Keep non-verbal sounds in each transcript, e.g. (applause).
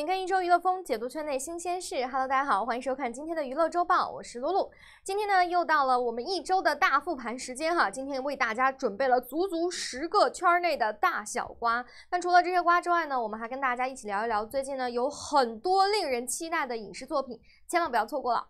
紧跟一周娱乐风，解读圈内新鲜事。Hello，大家好，欢迎收看今天的娱乐周报，我是露露。今天呢，又到了我们一周的大复盘时间哈。今天为大家准备了足足十个圈内的大小瓜。那除了这些瓜之外呢，我们还跟大家一起聊一聊最近呢有很多令人期待的影视作品，千万不要错过了。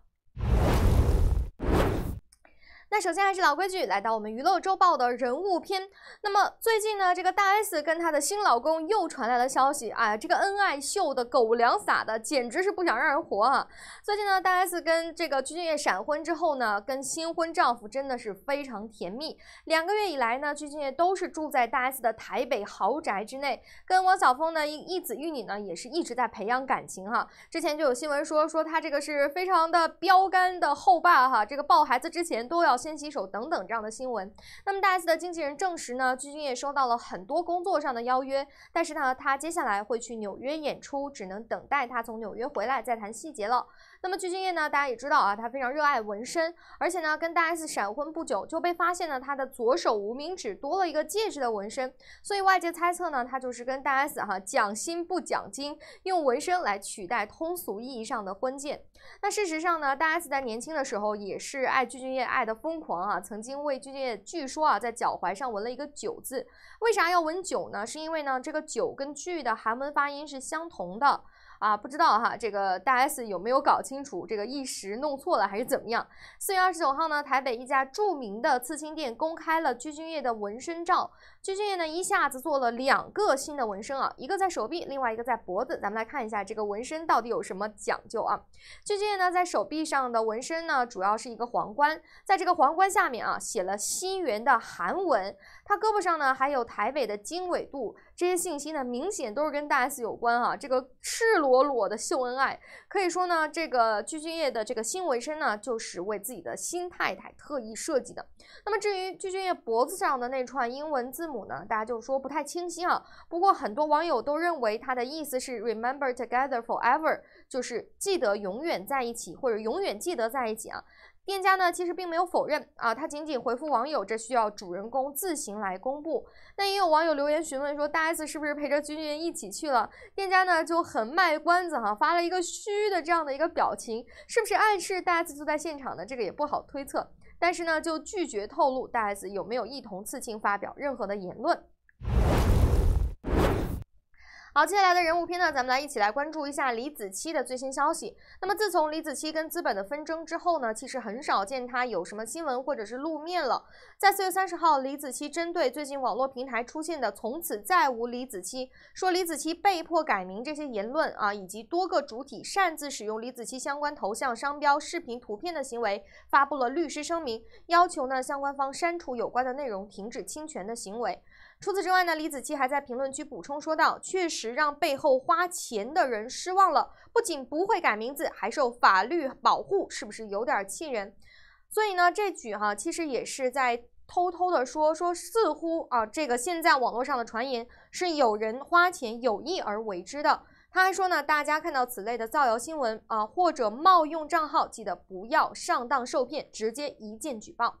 那首先还是老规矩，来到我们娱乐周报的人物篇。那么最近呢，这个大 S 跟她的新老公又传来了消息啊，这个恩爱秀的狗粮撒的，简直是不想让人活啊！最近呢，大 S 跟这个鞠婧祎闪婚之后呢，跟新婚丈夫真的是非常甜蜜。两个月以来呢，鞠婧祎都是住在大 S 的台北豪宅之内，跟汪晓峰呢一一子一女呢，也是一直在培养感情哈。之前就有新闻说说他这个是非常的标杆的后爸哈，这个抱孩子之前都要。先洗手等等这样的新闻。那么，大 S 的经纪人证实呢，鞠婧也收到了很多工作上的邀约，但是呢，她接下来会去纽约演出，只能等待她从纽约回来再谈细节了。那么鞠婧祎呢？大家也知道啊，她非常热爱纹身，而且呢跟大 S 闪婚不久就被发现了她的左手无名指多了一个戒指的纹身，所以外界猜测呢她就是跟大 S 哈讲心不讲金，用纹身来取代通俗意义上的婚戒。那事实上呢，大 S 在年轻的时候也是爱鞠婧祎爱的疯狂啊，曾经为鞠婧祎据说啊在脚踝上纹了一个九字，为啥要纹九呢？是因为呢这个九跟剧的韩文发音是相同的。啊，不知道哈，这个大 S 有没有搞清楚？这个一时弄错了还是怎么样？四月二十九号呢，台北一家著名的刺青店公开了鞠婧祎的纹身照。鞠俊烨呢一下子做了两个新的纹身啊，一个在手臂，另外一个在脖子。咱们来看一下这个纹身到底有什么讲究啊？鞠俊烨呢在手臂上的纹身呢，主要是一个皇冠，在这个皇冠下面啊写了新元的韩文，他胳膊上呢还有台北的经纬度，这些信息呢明显都是跟大 S 有关啊。这个赤裸裸的秀恩爱，可以说呢这个鞠俊烨的这个新纹身呢就是为自己的新太太特意设计的。那么至于鞠俊烨脖子上的那串英文字，母呢，大家就说不太清晰啊。不过很多网友都认为它的意思是 remember together forever，就是记得永远在一起，或者永远记得在一起啊。店家呢其实并没有否认啊，他仅仅回复网友，这需要主人公自行来公布。那也有网友留言询问说，大 S 是不是陪着君君一起去了？店家呢就很卖关子哈，发了一个嘘的这样的一个表情，是不是暗示大 S 就在现场呢？这个也不好推测。但是呢，就拒绝透露大 S 有没有一同刺青，发表任何的言论。好，接下来的人物篇呢，咱们来一起来关注一下李子柒的最新消息。那么，自从李子柒跟资本的纷争之后呢，其实很少见他有什么新闻或者是露面了。在四月三十号，李子柒针对最近网络平台出现的“从此再无李子柒”说李子柒被迫改名这些言论啊，以及多个主体擅自使用李子柒相关头像、商标、视频、图片的行为，发布了律师声明，要求呢相关方删除有关的内容，停止侵权的行为。除此之外呢，李子柒还在评论区补充说道：“确实让背后花钱的人失望了，不仅不会改名字，还受法律保护，是不是有点气人？所以呢，这句哈其实也是在偷偷的说说，似乎啊，这个现在网络上的传言是有人花钱有意而为之的。他还说呢，大家看到此类的造谣新闻啊，或者冒用账号，记得不要上当受骗，直接一键举报。”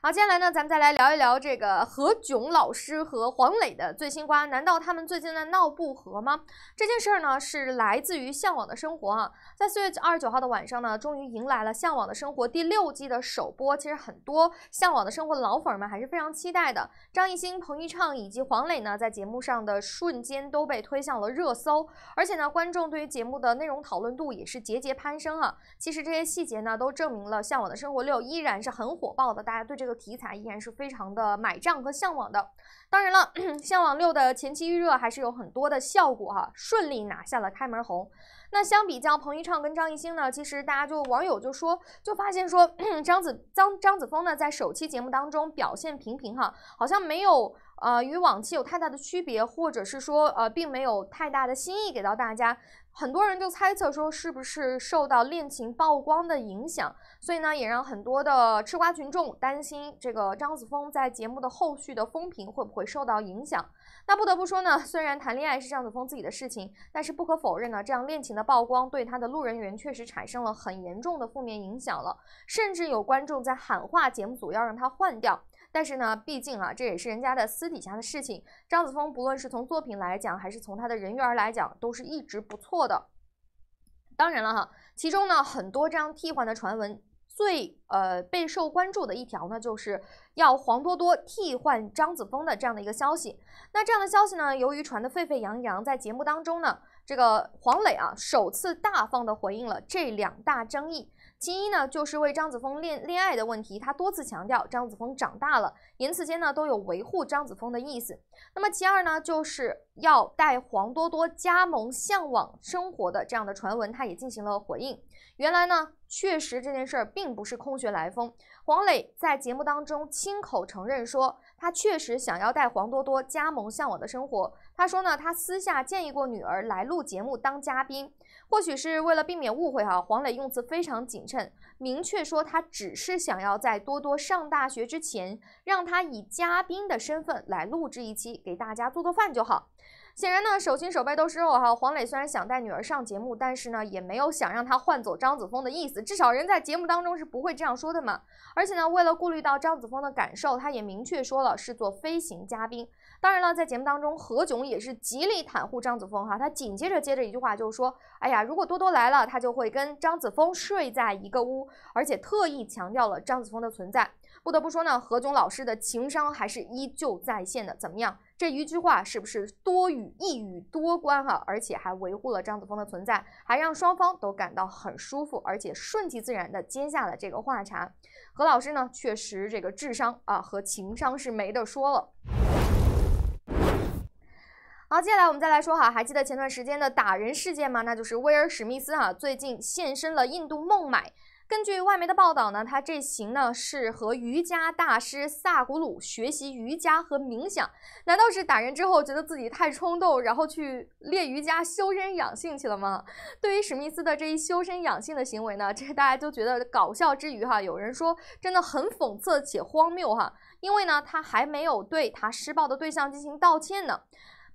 好，接下来呢，咱们再来聊一聊这个何炅老师和黄磊的最新瓜，难道他们最近在闹不和吗？这件事儿呢，是来自于《向往的生活》啊，在四月二十九号的晚上呢，终于迎来了《向往的生活》第六季的首播。其实很多《向往的生活》老粉儿们还是非常期待的。张艺兴、彭昱畅以及黄磊呢，在节目上的瞬间都被推向了热搜，而且呢，观众对于节目的内容讨论度也是节节攀升啊。其实这些细节呢，都证明了《向往的生活》六依然是很火爆的。大家对这个。题材依然是非常的买账和向往的，当然了，向往六的前期预热还是有很多的效果哈，顺利拿下了开门红。那相比较彭昱畅跟张艺兴呢，其实大家就网友就说，就发现说 (clears throat) 张子张张子枫呢在首期节目当中表现平平哈，好像没有呃与往期有太大的区别，或者是说呃并没有太大的新意给到大家。很多人就猜测说，是不是受到恋情曝光的影响，所以呢，也让很多的吃瓜群众担心，这个张子枫在节目的后续的风评会不会受到影响。那不得不说呢，虽然谈恋爱是张子枫自己的事情，但是不可否认呢，这样恋情的曝光对他的路人缘确实产生了很严重的负面影响了，甚至有观众在喊话节目组要让他换掉。但是呢，毕竟啊，这也是人家的私底下的事情。张子枫不论是从作品来讲，还是从他的人缘儿来讲，都是一直不错的。当然了哈，其中呢很多这样替换的传闻，最呃备受关注的一条呢，就是要黄多多替换张子枫的这样的一个消息。那这样的消息呢，由于传得沸沸扬扬，在节目当中呢，这个黄磊啊首次大方地回应了这两大争议。其一呢，就是为张子枫恋恋爱的问题，他多次强调张子枫长大了，言辞间呢都有维护张子枫的意思。那么其二呢，就是要带黄多多加盟《向往生活》的这样的传闻，他也进行了回应。原来呢，确实这件事儿并不是空穴来风。黄磊在节目当中亲口承认说，他确实想要带黄多多加盟《向往的生活》。他说呢，他私下建议过女儿来录节目当嘉宾。或许是为了避免误会哈，黄磊用词非常谨慎，明确说他只是想要在多多上大学之前，让他以嘉宾的身份来录制一期，给大家做做饭就好。显然呢，手心手背都是肉哈。黄磊虽然想带女儿上节目，但是呢，也没有想让她换走张子枫的意思。至少人在节目当中是不会这样说的嘛。而且呢，为了顾虑到张子枫的感受，他也明确说了是做飞行嘉宾。当然了，在节目当中，何炅也是极力袒护张子枫哈。他紧接着接着一句话就是说：“哎呀，如果多多来了，他就会跟张子枫睡在一个屋。”而且特意强调了张子枫的存在。不得不说呢，何炅老师的情商还是依旧在线的。怎么样，这一句话是不是多语一语多关哈？而且还维护了张子枫的存在，还让双方都感到很舒服，而且顺其自然的接下了这个话茬。何老师呢，确实这个智商啊和情商是没得说了。好，接下来我们再来说哈，还记得前段时间的打人事件吗？那就是威尔·史密斯哈，最近现身了印度孟买。根据外媒的报道呢，他这行呢是和瑜伽大师萨古鲁学习瑜伽和冥想。难道是打人之后觉得自己太冲动，然后去练瑜伽修身养性去了吗？对于史密斯的这一修身养性的行为呢，这大家就觉得搞笑之余哈，有人说真的很讽刺且荒谬哈，因为呢他还没有对他施暴的对象进行道歉呢。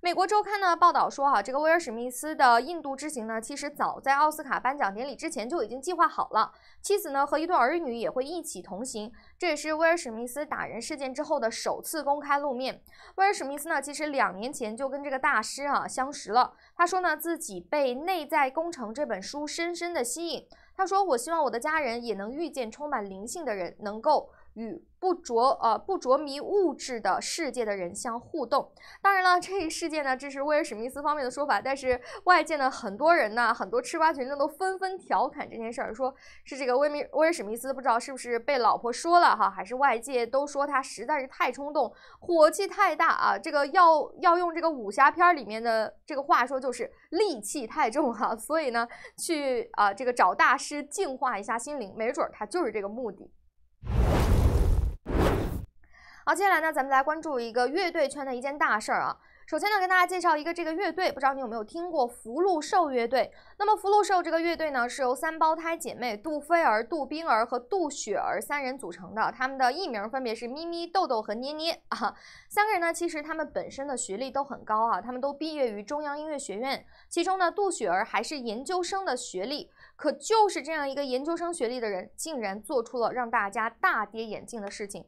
美国周刊呢报道说，哈，这个威尔史密斯的印度之行呢，其实早在奥斯卡颁奖典礼之前就已经计划好了。妻子呢和一对儿女也会一起同行。这也是威尔史密斯打人事件之后的首次公开露面。威尔史密斯呢，其实两年前就跟这个大师啊相识了。他说呢，自己被《内在工程》这本书深深的吸引。他说，我希望我的家人也能遇见充满灵性的人，能够。与不着呃不着迷物质的世界的人相互动。当然了，这一事件呢，这是威尔史密斯方面的说法。但是外界呢，很多人呢，很多吃瓜群众都纷纷调侃这件事儿，说是这个威米威尔史密斯不知道是不是被老婆说了哈，还是外界都说他实在是太冲动，火气太大啊。这个要要用这个武侠片里面的这个话说，就是戾气太重哈。所以呢，去啊这个找大师净化一下心灵，没准儿他就是这个目的。好，接下来呢，咱们来关注一个乐队圈的一件大事儿啊。首先呢，跟大家介绍一个这个乐队，不知道你有没有听过福禄寿乐队。那么福禄寿这个乐队呢，是由三胞胎姐妹杜飞儿、杜冰儿和杜雪儿三人组成的。他们的艺名分别是咪咪、豆豆和捏捏啊。三个人呢，其实他们本身的学历都很高啊，他们都毕业于中央音乐学院。其中呢，杜雪儿还是研究生的学历。可就是这样一个研究生学历的人，竟然做出了让大家大跌眼镜的事情。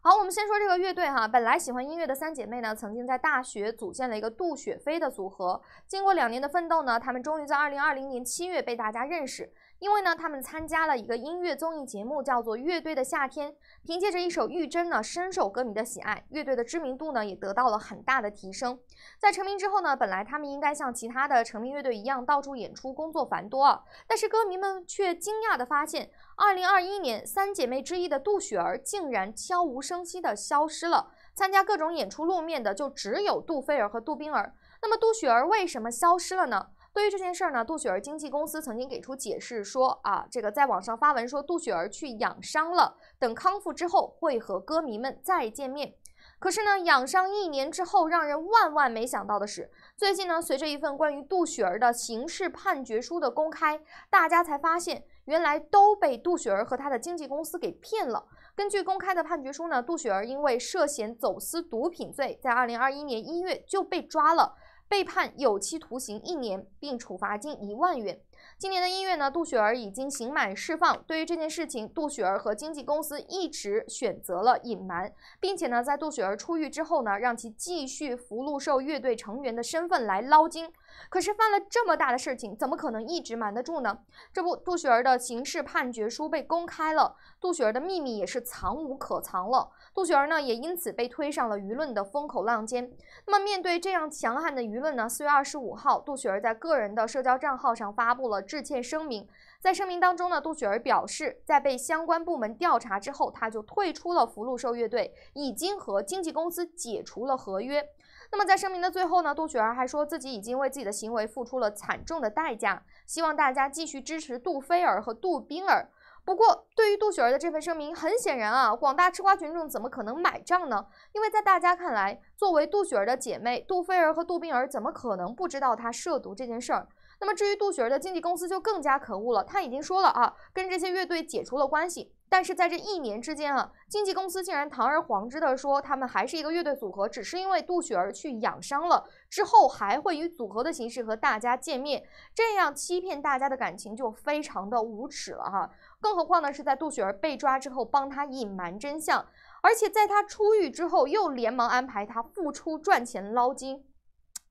好，我们先说这个乐队哈。本来喜欢音乐的三姐妹呢，曾经在大学组建了一个杜雪飞的组合。经过两年的奋斗呢，他们终于在二零二零年七月被大家认识。因为呢，他们参加了一个音乐综艺节目，叫做《乐队的夏天》，凭借着一首《玉珍》呢，深受歌迷的喜爱，乐队的知名度呢也得到了很大的提升。在成名之后呢，本来他们应该像其他的成名乐队一样，到处演出，工作繁多啊。但是歌迷们却惊讶的发现，二零二一年，三姐妹之一的杜雪儿竟然悄无声息的消失了，参加各种演出露面的就只有杜菲儿和杜冰儿。那么杜雪儿为什么消失了呢？对于这件事儿呢，杜雪儿经纪公司曾经给出解释说，啊，这个在网上发文说杜雪儿去养伤了，等康复之后会和歌迷们再见面。可是呢，养伤一年之后，让人万万没想到的是，最近呢，随着一份关于杜雪儿的刑事判决书的公开，大家才发现原来都被杜雪儿和他的经纪公司给骗了。根据公开的判决书呢，杜雪儿因为涉嫌走私毒品罪，在2021年一月就被抓了。被判有期徒刑一年，并处罚金一万元。今年的1月呢，杜雪儿已经刑满释放。对于这件事情，杜雪儿和经纪公司一直选择了隐瞒，并且呢，在杜雪儿出狱之后呢，让其继续福禄寿乐队成员的身份来捞金。可是犯了这么大的事情，怎么可能一直瞒得住呢？这不，杜雪儿的刑事判决书被公开了，杜雪儿的秘密也是藏无可藏了。杜雪儿呢也因此被推上了舆论的风口浪尖。那么面对这样强悍的舆论呢？四月二十五号，杜雪儿在个人的社交账号上发布了致歉声明。在声明当中呢，杜雪儿表示，在被相关部门调查之后，他就退出了福禄寿乐队，已经和经纪公司解除了合约。那么在声明的最后呢，杜雪儿还说自己已经为自己的行为付出了惨重的代价，希望大家继续支持杜菲儿和杜冰儿。不过，对于杜雪儿的这份声明，很显然啊，广大吃瓜群众怎么可能买账呢？因为在大家看来，作为杜雪儿的姐妹，杜菲儿和杜冰儿怎么可能不知道她涉毒这件事儿？那么，至于杜雪儿的经纪公司就更加可恶了。他已经说了啊，跟这些乐队解除了关系，但是在这一年之间啊，经纪公司竟然堂而皇之的说他们还是一个乐队组合，只是因为杜雪儿去养伤了，之后还会以组合的形式和大家见面，这样欺骗大家的感情就非常的无耻了哈。更何况呢，是在杜雪儿被抓之后帮她隐瞒真相，而且在她出狱之后又连忙安排她复出赚钱捞金，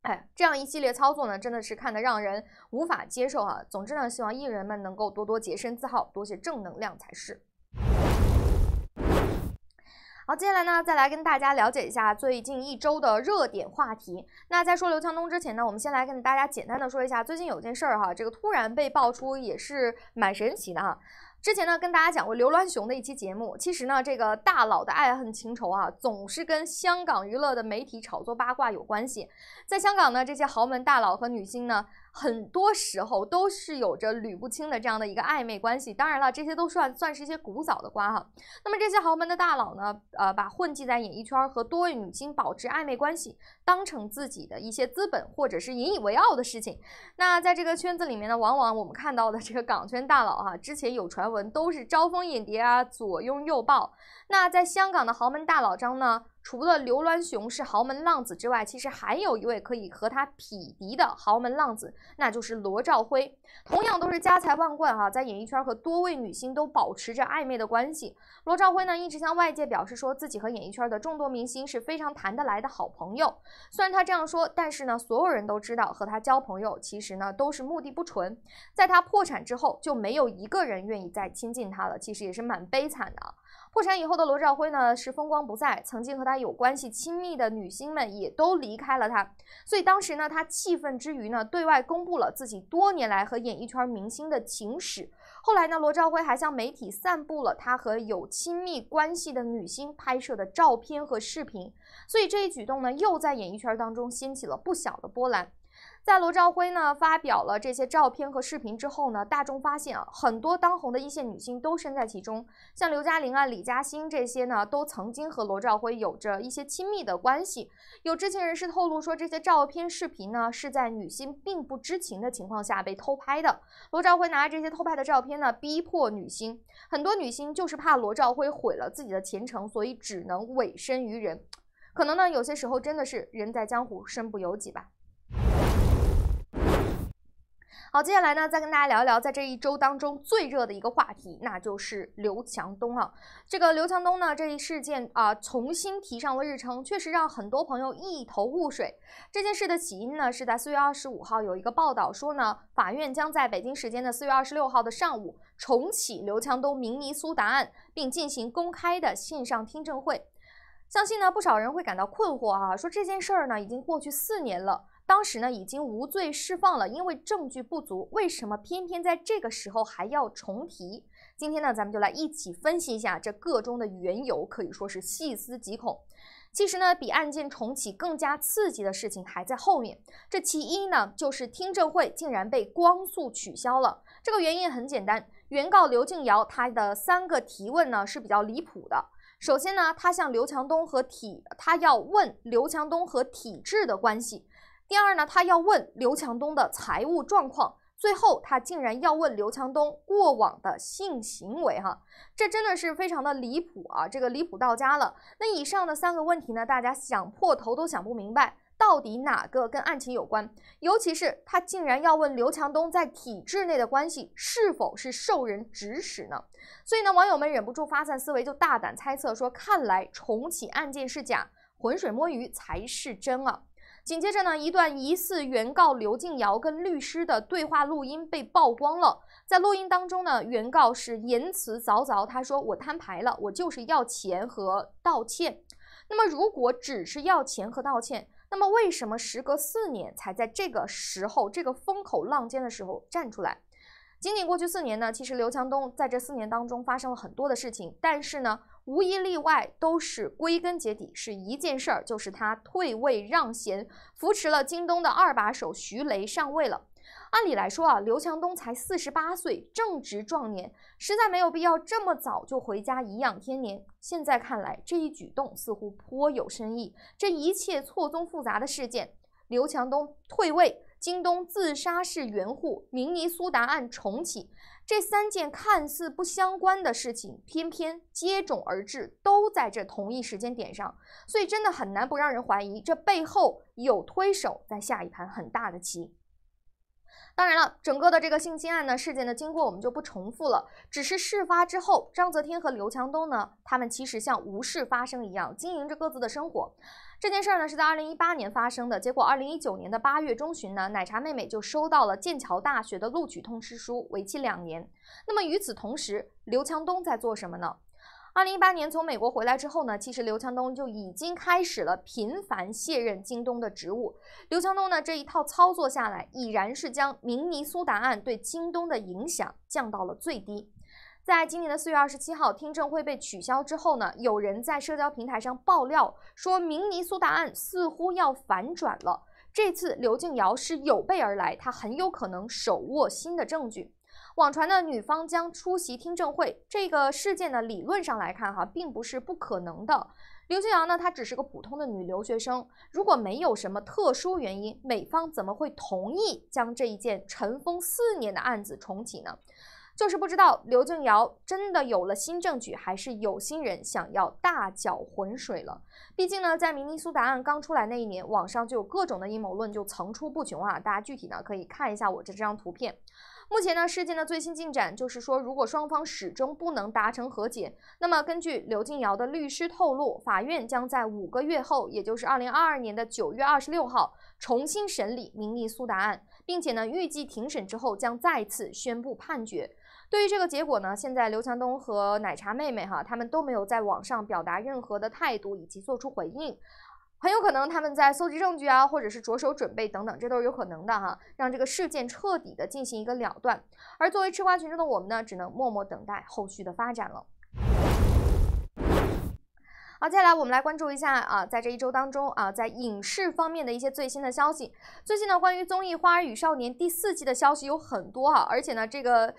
哎，这样一系列操作呢，真的是看得让人无法接受啊！总之呢，希望艺人们能够多多洁身自好，多些正能量才是。好，接下来呢，再来跟大家了解一下最近一周的热点话题。那在说刘强东之前呢，我们先来跟大家简单的说一下，最近有件事儿哈，这个突然被爆出也是蛮神奇的哈。之前呢，跟大家讲过刘銮雄的一期节目。其实呢，这个大佬的爱恨情仇啊，总是跟香港娱乐的媒体炒作八卦有关系。在香港呢，这些豪门大佬和女星呢。很多时候都是有着捋不清的这样的一个暧昧关系，当然了，这些都算算是一些古早的瓜哈。那么这些豪门的大佬呢，呃，把混迹在演艺圈和多位女星保持暧昧关系，当成自己的一些资本或者是引以为傲的事情。那在这个圈子里面呢，往往我们看到的这个港圈大佬哈，之前有传闻都是招蜂引蝶啊，左拥右抱。那在香港的豪门大佬中呢？除了刘銮雄是豪门浪子之外，其实还有一位可以和他匹敌的豪门浪子，那就是罗兆辉。同样都是家财万贯哈，在演艺圈和多位女星都保持着暧昧的关系。罗兆辉呢一直向外界表示说自己和演艺圈的众多明星是非常谈得来的好朋友。虽然他这样说，但是呢，所有人都知道和他交朋友其实呢都是目的不纯。在他破产之后，就没有一个人愿意再亲近他了。其实也是蛮悲惨的。破产以后的罗兆辉呢，是风光不再，曾经和他有关系亲密的女星们也都离开了他，所以当时呢，他气愤之余呢，对外公布了自己多年来和演艺圈明星的情史。后来呢，罗兆辉还向媒体散布了他和有亲密关系的女星拍摄的照片和视频，所以这一举动呢，又在演艺圈当中掀起了不小的波澜。在罗兆辉呢发表了这些照片和视频之后呢，大众发现啊，很多当红的一线女星都身在其中，像刘嘉玲啊、李嘉欣这些呢，都曾经和罗兆辉有着一些亲密的关系。有知情人士透露说，这些照片视频呢是在女星并不知情的情况下被偷拍的。罗兆辉拿着这些偷拍的照片呢，逼迫女星，很多女星就是怕罗兆辉毁了自己的前程，所以只能委身于人。可能呢，有些时候真的是人在江湖，身不由己吧。好，接下来呢，再跟大家聊一聊，在这一周当中最热的一个话题，那就是刘强东啊。这个刘强东呢，这一事件啊，重新提上了日程，确实让很多朋友一头雾水。这件事的起因呢，是在四月二十五号有一个报道说呢，法院将在北京时间的四月二十六号的上午重启刘强东明尼苏达案，并进行公开的线上听证会。相信呢，不少人会感到困惑啊，说这件事儿呢，已经过去四年了。当时呢已经无罪释放了，因为证据不足。为什么偏偏在这个时候还要重提？今天呢，咱们就来一起分析一下这个中的缘由，可以说是细思极恐。其实呢，比案件重启更加刺激的事情还在后面。这其一呢，就是听证会竟然被光速取消了。这个原因很简单，原告刘静瑶他的三个提问呢是比较离谱的。首先呢，他向刘强东和体他要问刘强东和体制的关系。第二呢，他要问刘强东的财务状况，最后他竟然要问刘强东过往的性行为，哈，这真的是非常的离谱啊，这个离谱到家了。那以上的三个问题呢，大家想破头都想不明白，到底哪个跟案情有关？尤其是他竟然要问刘强东在体制内的关系是否是受人指使呢？所以呢，网友们忍不住发散思维，就大胆猜测说，看来重启案件是假，浑水摸鱼才是真啊。紧接着呢，一段疑似原告刘静瑶跟律师的对话录音被曝光了。在录音当中呢，原告是言辞凿凿，他说：“我摊牌了，我就是要钱和道歉。”那么，如果只是要钱和道歉，那么为什么时隔四年才在这个时候、这个风口浪尖的时候站出来？仅仅过去四年呢，其实刘强东在这四年当中发生了很多的事情，但是呢，无一例外都是归根结底是一件事儿，就是他退位让贤，扶持了京东的二把手徐雷上位了。按理来说啊，刘强东才四十八岁，正值壮年，实在没有必要这么早就回家颐养天年。现在看来，这一举动似乎颇有深意。这一切错综复杂的事件，刘强东退位。京东自杀式援护、明尼苏达案重启，这三件看似不相关的事情，偏偏接踵而至，都在这同一时间点上，所以真的很难不让人怀疑，这背后有推手在下一盘很大的棋。当然了，整个的这个性侵案呢，事件的经过我们就不重复了。只是事发之后，张泽天和刘强东呢，他们其实像无事发生一样，经营着各自的生活。这件事呢，是在二零一八年发生的。结果，二零一九年的八月中旬呢，奶茶妹妹就收到了剑桥大学的录取通知书，为期两年。那么与此同时，刘强东在做什么呢？二零一八年从美国回来之后呢，其实刘强东就已经开始了频繁卸任京东的职务。刘强东呢这一套操作下来，已然是将明尼苏达案对京东的影响降到了最低。在今年的四月二十七号听证会被取消之后呢，有人在社交平台上爆料说明尼苏达案似乎要反转了。这次刘静瑶是有备而来，他很有可能手握新的证据。网传的女方将出席听证会，这个事件呢，理论上来看哈，并不是不可能的。刘静瑶呢，她只是个普通的女留学生，如果没有什么特殊原因，美方怎么会同意将这一件尘封四年的案子重启呢？就是不知道刘静瑶真的有了新证据，还是有心人想要大搅浑水了。毕竟呢，在明尼苏达案刚出来那一年，网上就有各种的阴谋论就层出不穷啊。大家具体呢，可以看一下我这这张图片。目前呢，事件的最新进展就是说，如果双方始终不能达成和解，那么根据刘静瑶的律师透露，法院将在五个月后，也就是二零二二年的九月二十六号重新审理民誉诉答案，并且呢，预计庭审之后将再次宣布判决。对于这个结果呢，现在刘强东和奶茶妹妹哈，他们都没有在网上表达任何的态度以及做出回应。很有可能他们在搜集证据啊，或者是着手准备等等，这都是有可能的哈，让这个事件彻底的进行一个了断。而作为吃瓜群众的我们呢，只能默默等待后续的发展了。好，接下来我们来关注一下啊，在这一周当中啊，在影视方面的一些最新的消息。最近呢，关于综艺《花儿与少年》第四季的消息有很多哈，而且呢，这个。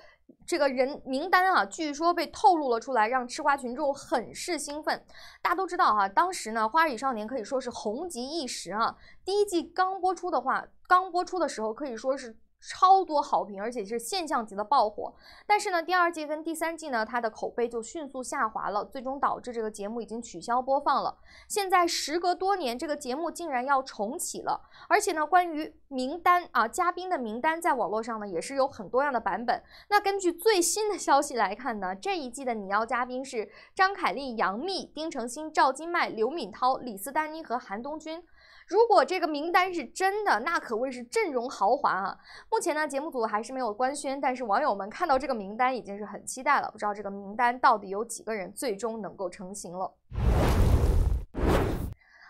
这个人名单啊，据说被透露了出来，让吃瓜群众很是兴奋。大家都知道哈，当时呢，《花儿与少年》可以说是红极一时啊。第一季刚播出的话，刚播出的时候可以说是。超多好评，而且是现象级的爆火。但是呢，第二季跟第三季呢，它的口碑就迅速下滑了，最终导致这个节目已经取消播放了。现在时隔多年，这个节目竟然要重启了。而且呢，关于名单啊，嘉宾的名单在网络上呢也是有很多样的版本。那根据最新的消息来看呢，这一季的拟邀嘉宾是张凯丽、杨幂、丁程鑫、赵今麦、刘敏涛、李斯丹妮和韩东君。如果这个名单是真的，那可谓是阵容豪华啊！目前呢，节目组还是没有官宣，但是网友们看到这个名单已经是很期待了。不知道这个名单到底有几个人最终能够成型了。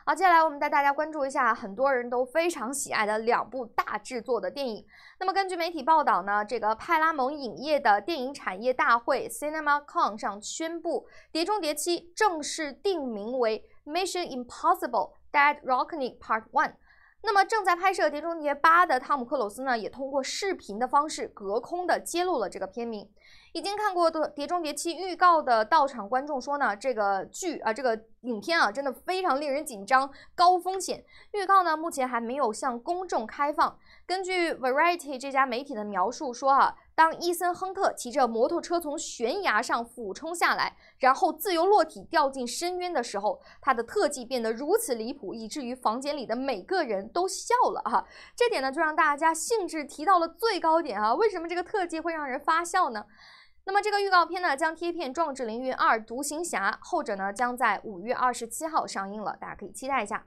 好，接下来我们带大家关注一下很多人都非常喜爱的两部大制作的电影。那么根据媒体报道呢，这个派拉蒙影业的电影产业大会 Cinema Con 上宣布，《碟中谍七》正式定名为《Mission Impossible》。Dead r o c k h n n g Part One。那么正在拍摄《碟中谍八》的汤姆·克鲁斯呢，也通过视频的方式隔空的揭露了这个片名。已经看过的《碟中谍七》预告的到场观众说呢，这个剧啊，这个影片啊，真的非常令人紧张，高风险。预告呢，目前还没有向公众开放。根据 Variety 这家媒体的描述说哈。当伊森·亨特骑着摩托车从悬崖上俯冲下来，然后自由落体掉进深渊的时候，他的特技变得如此离谱，以至于房间里的每个人都笑了哈。这点呢，就让大家兴致提到了最高点啊。为什么这个特技会让人发笑呢？那么这个预告片呢，将贴片《壮志凌云二：独行侠》，后者呢将在五月二十七号上映了，大家可以期待一下。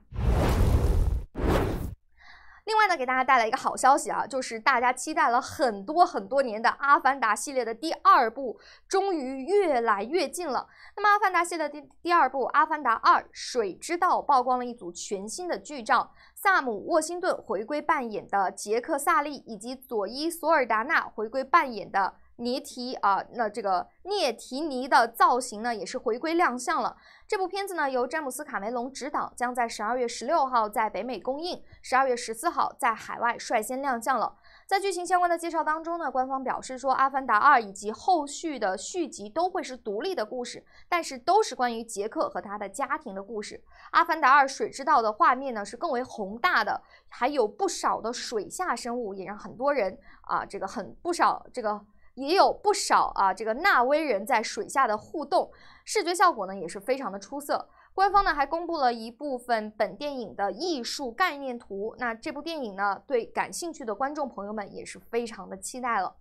另外呢，给大家带来一个好消息啊，就是大家期待了很多很多年的《阿凡达》系列的第二部，终于越来越近了。那么，《阿凡达》系列第第二部《阿凡达二：水之道》曝光了一组全新的剧照，萨姆·沃辛顿回归扮演的杰克·萨利，以及佐伊·索尔达娜回归扮演的。尼提啊，那这个涅提尼的造型呢，也是回归亮相了。这部片子呢，由詹姆斯卡梅隆执导，将在十二月十六号在北美公映，十二月十四号在海外率先亮相了。在剧情相关的介绍当中呢，官方表示说，《阿凡达二》以及后续的续集都会是独立的故事，但是都是关于杰克和他的家庭的故事。《阿凡达二：水之道》的画面呢，是更为宏大的，还有不少的水下生物，也让很多人啊，这个很不少这个。也有不少啊，这个纳威人在水下的互动视觉效果呢，也是非常的出色。官方呢还公布了一部分本电影的艺术概念图。那这部电影呢，对感兴趣的观众朋友们也是非常的期待了。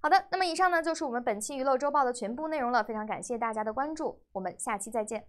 好的，那么以上呢就是我们本期娱乐周报的全部内容了。非常感谢大家的关注，我们下期再见。